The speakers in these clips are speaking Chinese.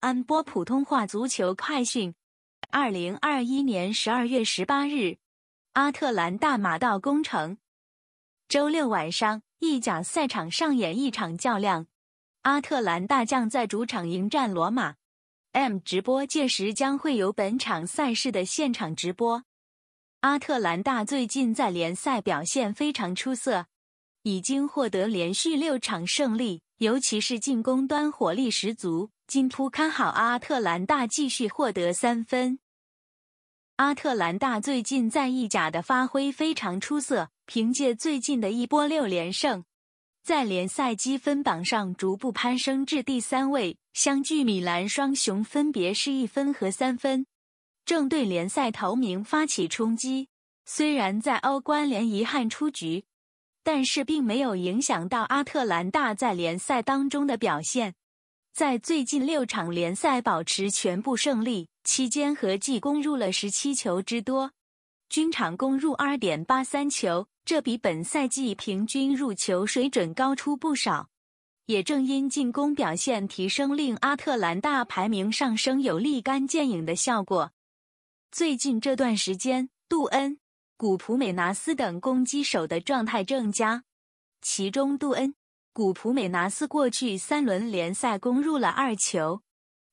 安播普通话足球快讯：二零二一年十二月十八日，阿特兰大马道工程。周六晚上，意甲赛场上演一场较量，阿特兰大将在主场迎战罗马。M 直播届时将会有本场赛事的现场直播。阿特兰大最近在联赛表现非常出色，已经获得连续六场胜利。尤其是进攻端火力十足，金扑看好阿特兰大继续获得三分。阿特兰大最近在意甲的发挥非常出色，凭借最近的一波六连胜，在联赛积分榜上逐步攀升至第三位，相距米兰双雄分别是一分和三分，正对联赛头名发起冲击。虽然在欧冠联遗憾出局。但是并没有影响到阿特兰大在联赛当中的表现，在最近六场联赛保持全部胜利期间，合计攻入了十七球之多，均场攻入二点八三球，这比本赛季平均入球水准高出不少。也正因进攻表现提升，令阿特兰大排名上升有立竿见影的效果。最近这段时间，杜恩。古普美纳斯等攻击手的状态正佳，其中杜恩、古普美纳斯过去三轮联赛攻入了二球，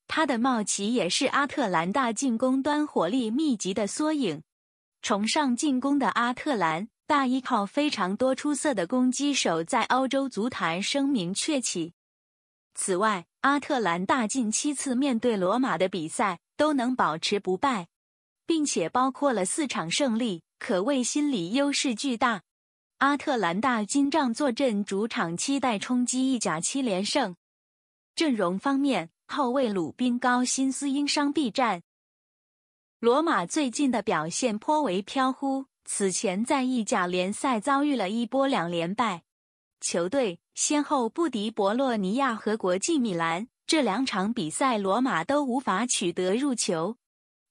他的帽旗也是阿特兰大进攻端火力密集的缩影。崇尚进攻的阿特兰大依靠非常多出色的攻击手在欧洲足坛声名鹊起。此外，阿特兰大近七次面对罗马的比赛都能保持不败，并且包括了四场胜利。可谓心理优势巨大。阿特兰大金帐坐镇主场，期待冲击意甲七连胜。阵容方面，后卫鲁宾高斯因伤必战。罗马最近的表现颇为飘忽，此前在意甲联赛遭遇了一波两连败，球队先后不敌博洛尼亚和国际米兰。这两场比赛，罗马都无法取得入球。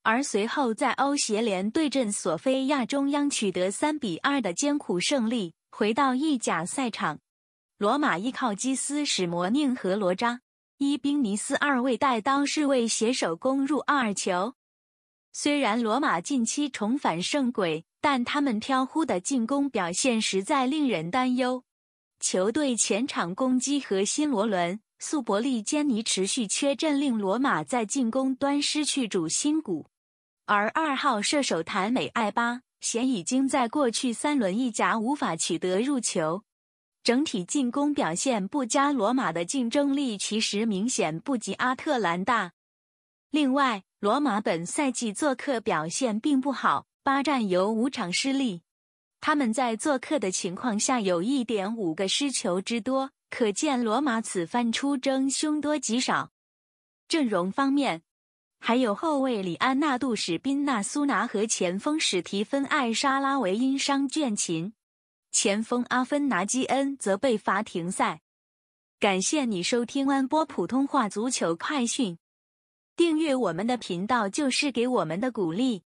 而随后在欧协联对阵索菲亚中央取得三比二的艰苦胜利，回到意甲赛场，罗马依靠基斯、史摩宁和罗扎、伊宾尼斯二位带刀侍卫携手攻入二球。虽然罗马近期重返胜轨，但他们飘忽的进攻表现实在令人担忧。球队前场攻击核心罗伦、苏伯利坚尼持续缺阵，令罗马在进攻端失去主心骨。而二号射手谭美艾巴险已经在过去三轮意甲无法取得入球，整体进攻表现不佳。罗马的竞争力其实明显不及阿特兰大。另外，罗马本赛季做客表现并不好，八战有五场失利，他们在做客的情况下有一点五个失球之多，可见罗马此番出征凶多吉少。阵容方面。还有后卫里安纳杜史宾纳苏拿和前锋史提芬艾沙拉维因伤倦勤，前锋阿芬拿基恩则被罚停赛。感谢你收听安波普通话足球快讯，订阅我们的频道就是给我们的鼓励。